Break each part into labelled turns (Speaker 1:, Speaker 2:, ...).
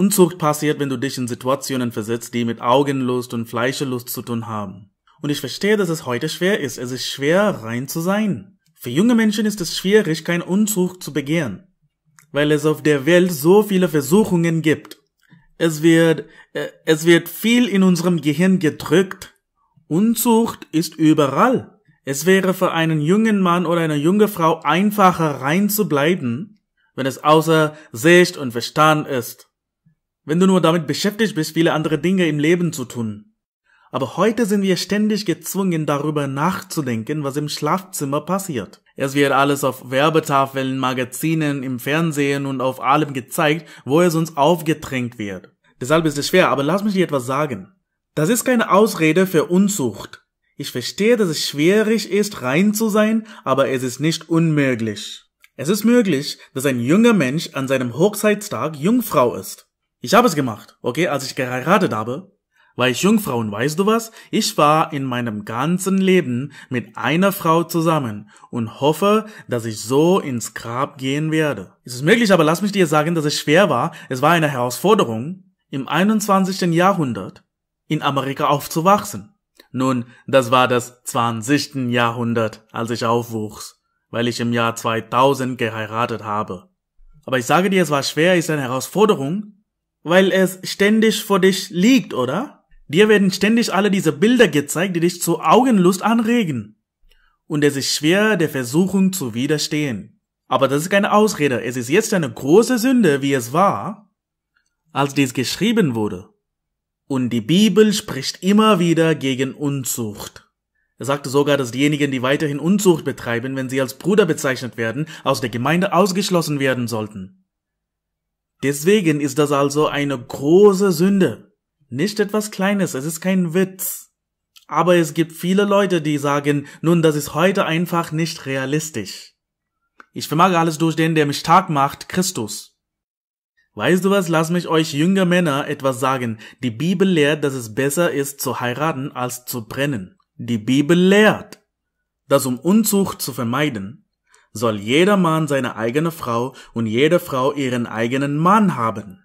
Speaker 1: Unzucht passiert, wenn du dich in Situationen versetzt, die mit Augenlust und Fleischelust zu tun haben. Und ich verstehe, dass es heute schwer ist. Es ist schwer, rein zu sein. Für junge Menschen ist es schwierig, keine Unzucht zu begehren, weil es auf der Welt so viele Versuchungen gibt. Es wird, äh, es wird viel in unserem Gehirn gedrückt. Unzucht ist überall. Es wäre für einen jungen Mann oder eine junge Frau einfacher, rein zu bleiben, wenn es außer Sicht und Verstand ist wenn du nur damit beschäftigt bist, viele andere Dinge im Leben zu tun. Aber heute sind wir ständig gezwungen, darüber nachzudenken, was im Schlafzimmer passiert. Es wird alles auf Werbetafeln, Magazinen, im Fernsehen und auf allem gezeigt, wo es uns aufgedrängt wird. Deshalb ist es schwer, aber lass mich dir etwas sagen. Das ist keine Ausrede für Unzucht. Ich verstehe, dass es schwierig ist, rein zu sein, aber es ist nicht unmöglich. Es ist möglich, dass ein junger Mensch an seinem Hochzeitstag Jungfrau ist. Ich habe es gemacht, okay, als ich geheiratet habe, war ich Jungfrau und weißt du was? Ich war in meinem ganzen Leben mit einer Frau zusammen und hoffe, dass ich so ins Grab gehen werde. Es ist möglich, aber lass mich dir sagen, dass es schwer war. Es war eine Herausforderung, im 21. Jahrhundert in Amerika aufzuwachsen. Nun, das war das 20. Jahrhundert, als ich aufwuchs, weil ich im Jahr 2000 geheiratet habe. Aber ich sage dir, es war schwer, es ist eine Herausforderung, weil es ständig vor dich liegt, oder? Dir werden ständig alle diese Bilder gezeigt, die dich zur Augenlust anregen. Und es ist schwer, der Versuchung zu widerstehen. Aber das ist keine Ausrede, es ist jetzt eine große Sünde, wie es war, als dies geschrieben wurde. Und die Bibel spricht immer wieder gegen Unzucht. Er sagte sogar, dass diejenigen, die weiterhin Unzucht betreiben, wenn sie als Bruder bezeichnet werden, aus der Gemeinde ausgeschlossen werden sollten. Deswegen ist das also eine große Sünde. Nicht etwas Kleines, es ist kein Witz. Aber es gibt viele Leute, die sagen, nun, das ist heute einfach nicht realistisch. Ich vermag alles durch den, der mich stark macht, Christus. Weißt du was, lass mich euch jünger Männer etwas sagen. Die Bibel lehrt, dass es besser ist zu heiraten als zu brennen. Die Bibel lehrt, dass um Unzucht zu vermeiden, soll jeder Mann seine eigene Frau und jede Frau ihren eigenen Mann haben.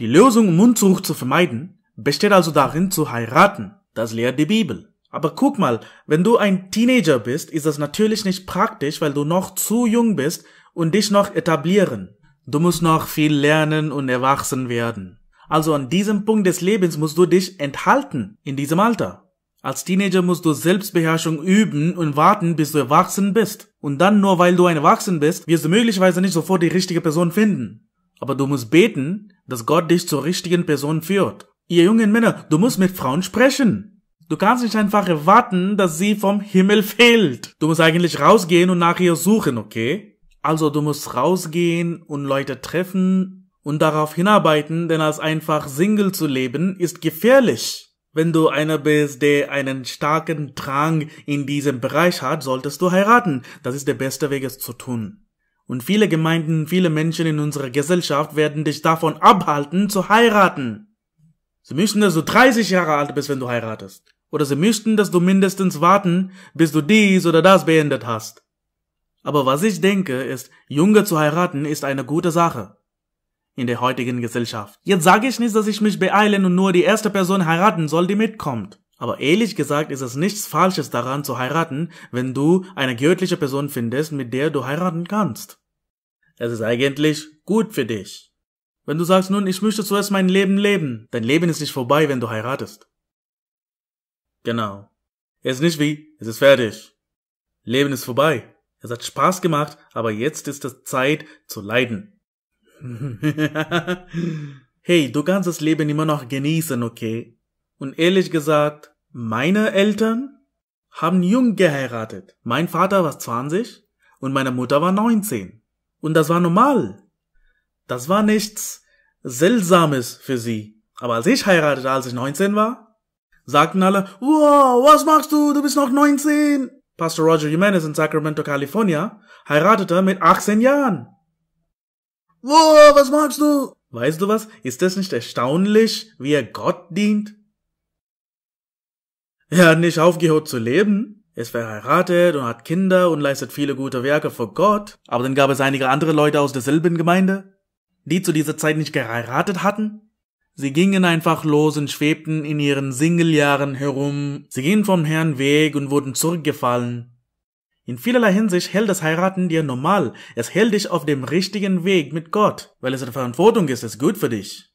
Speaker 1: Die Lösung, um zu vermeiden, besteht also darin zu heiraten. Das lehrt die Bibel. Aber guck mal, wenn du ein Teenager bist, ist das natürlich nicht praktisch, weil du noch zu jung bist und dich noch etablieren. Du musst noch viel lernen und erwachsen werden. Also an diesem Punkt des Lebens musst du dich enthalten in diesem Alter. Als Teenager musst du Selbstbeherrschung üben und warten, bis du erwachsen bist. Und dann nur weil du ein Erwachsen bist, wirst du möglicherweise nicht sofort die richtige Person finden. Aber du musst beten, dass Gott dich zur richtigen Person führt. Ihr jungen Männer, du musst mit Frauen sprechen. Du kannst nicht einfach erwarten, dass sie vom Himmel fehlt. Du musst eigentlich rausgehen und nach ihr suchen, okay? Also du musst rausgehen und Leute treffen und darauf hinarbeiten, denn als einfach Single zu leben ist gefährlich. Wenn du einer bist, der einen starken Drang in diesem Bereich hat, solltest du heiraten. Das ist der beste Weg, es zu tun. Und viele Gemeinden, viele Menschen in unserer Gesellschaft werden dich davon abhalten, zu heiraten. Sie möchten, dass du 30 Jahre alt bist, wenn du heiratest. Oder sie möchten, dass du mindestens warten, bis du dies oder das beendet hast. Aber was ich denke, ist, Junge zu heiraten ist eine gute Sache in der heutigen Gesellschaft. Jetzt sage ich nicht, dass ich mich beeilen und nur die erste Person heiraten soll, die mitkommt. Aber ehrlich gesagt ist es nichts Falsches daran zu heiraten, wenn du eine göttliche Person findest, mit der du heiraten kannst. Es ist eigentlich gut für dich. Wenn du sagst, nun, ich möchte zuerst mein Leben leben, dein Leben ist nicht vorbei, wenn du heiratest. Genau. Es ist nicht wie, es ist fertig. Leben ist vorbei. Es hat Spaß gemacht, aber jetzt ist es Zeit zu leiden. hey, du kannst das Leben immer noch genießen, okay? Und ehrlich gesagt, meine Eltern haben jung geheiratet. Mein Vater war 20 und meine Mutter war 19. Und das war normal. Das war nichts Seltsames für sie. Aber als ich heiratete, als ich 19 war, sagten alle, wow, was machst du? Du bist noch 19. Pastor Roger Jimenez in Sacramento, California, heiratete mit 18 Jahren. Wow, was magst du? Weißt du was? Ist das nicht erstaunlich, wie er Gott dient? Er hat nicht aufgehört zu leben. Er ist verheiratet und hat Kinder und leistet viele gute Werke vor Gott. Aber dann gab es einige andere Leute aus derselben Gemeinde, die zu dieser Zeit nicht geheiratet hatten. Sie gingen einfach los und schwebten in ihren Singlejahren herum. Sie gingen vom Herrn weg und wurden zurückgefallen. In vielerlei Hinsicht hält das Heiraten dir normal. Es hält dich auf dem richtigen Weg mit Gott, weil es eine Verantwortung ist, es ist gut für dich.